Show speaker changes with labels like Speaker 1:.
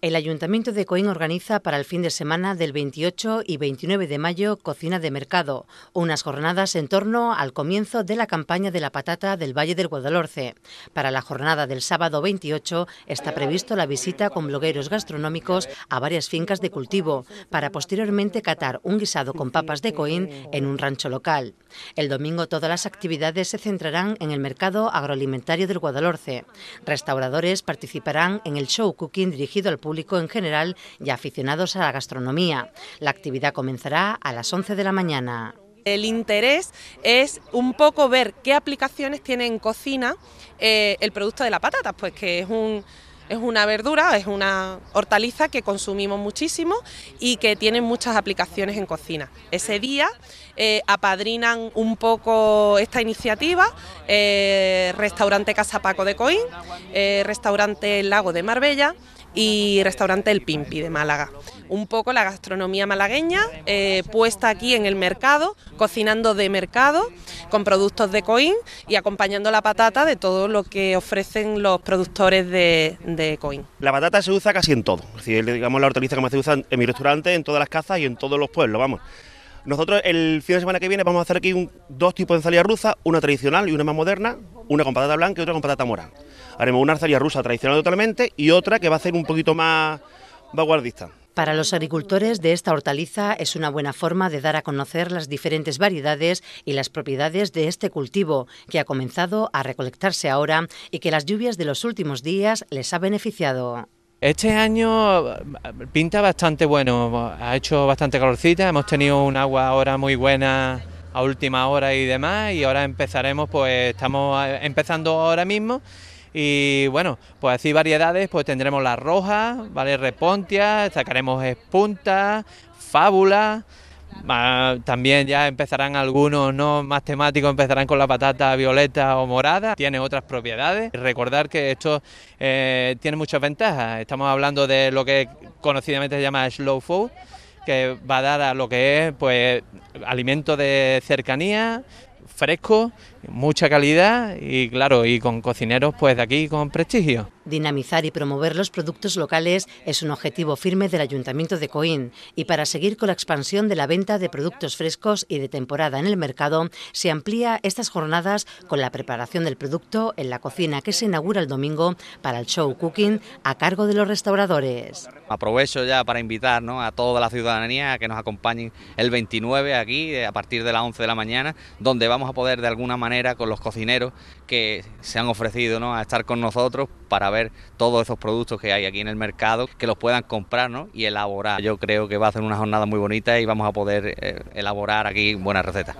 Speaker 1: El Ayuntamiento de Coín organiza para el fin de semana del 28 y 29 de mayo Cocina de Mercado, unas jornadas en torno al comienzo de la campaña de la patata del Valle del Guadalhorce. Para la jornada del sábado 28 está previsto la visita con blogueros gastronómicos a varias fincas de cultivo, para posteriormente catar un guisado con papas de Coín en un rancho local. El domingo todas las actividades se centrarán en el mercado agroalimentario del Guadalhorce. Restauradores participarán en el show cooking dirigido al público en general y aficionados a la gastronomía. La actividad comenzará a las 11 de la mañana.
Speaker 2: El interés es un poco ver qué aplicaciones tiene en cocina eh, el producto de la patata, pues que es un es una verdura, es una hortaliza que consumimos muchísimo y que tiene muchas aplicaciones en cocina. Ese día eh, apadrinan un poco esta iniciativa eh, restaurante Casa Paco de Coín, restaurante Lago de Marbella, y restaurante El Pimpi de Málaga. Un poco la gastronomía malagueña eh, puesta aquí en el mercado, cocinando de mercado con productos de Coín y acompañando la patata de todo lo que ofrecen los productores de, de Coín. La patata se usa
Speaker 3: casi en todo, es digamos la hortaliza que más se usa en mi restaurante, en todas las casas y en todos los pueblos, vamos. Nosotros el fin de semana que viene vamos a hacer aquí dos tipos de ensalada rusa, una tradicional y una más moderna, una con patata blanca y otra con patata mora. Haremos una zarilla rusa tradicional totalmente y otra que va a ser un poquito más vanguardista.
Speaker 1: Para los agricultores de esta hortaliza es una buena forma de dar a conocer las diferentes variedades y las propiedades de este cultivo, que ha comenzado a recolectarse ahora y que las lluvias de los últimos días les ha beneficiado. Este
Speaker 3: año eh, pinta bastante bueno, ha hecho bastante calorcita, hemos tenido un agua ahora muy buena a última hora y demás y ahora empezaremos, pues estamos eh, empezando ahora mismo y bueno, pues así variedades, pues tendremos la roja... ¿vale? Repontia, sacaremos espunta fábula. También ya empezarán algunos no más temáticos, empezarán con la patata violeta o morada, tiene otras propiedades. Recordar que esto eh, tiene muchas ventajas. Estamos hablando de lo que conocidamente se llama slow food, que va a dar a lo que es pues alimento de cercanía, fresco, mucha calidad y claro, y con cocineros pues de aquí con prestigio.
Speaker 1: Dinamizar y promover los productos locales es un objetivo firme del Ayuntamiento de Coín y para seguir con la expansión de la venta de productos frescos y de temporada en el mercado, se amplía estas jornadas con la preparación del producto en la cocina que se inaugura el domingo para el show cooking a cargo de los restauradores.
Speaker 4: Aprovecho ya para invitar ¿no? a toda la ciudadanía a que nos acompañen el 29 aquí eh, a partir de las 11 de la mañana, donde vamos vamos a poder de alguna manera con los cocineros que se han ofrecido ¿no? a estar con nosotros para ver todos esos productos que hay aquí en el mercado, que los puedan comprar y elaborar. Yo creo que va a ser una jornada muy bonita y vamos a poder eh, elaborar aquí buenas recetas.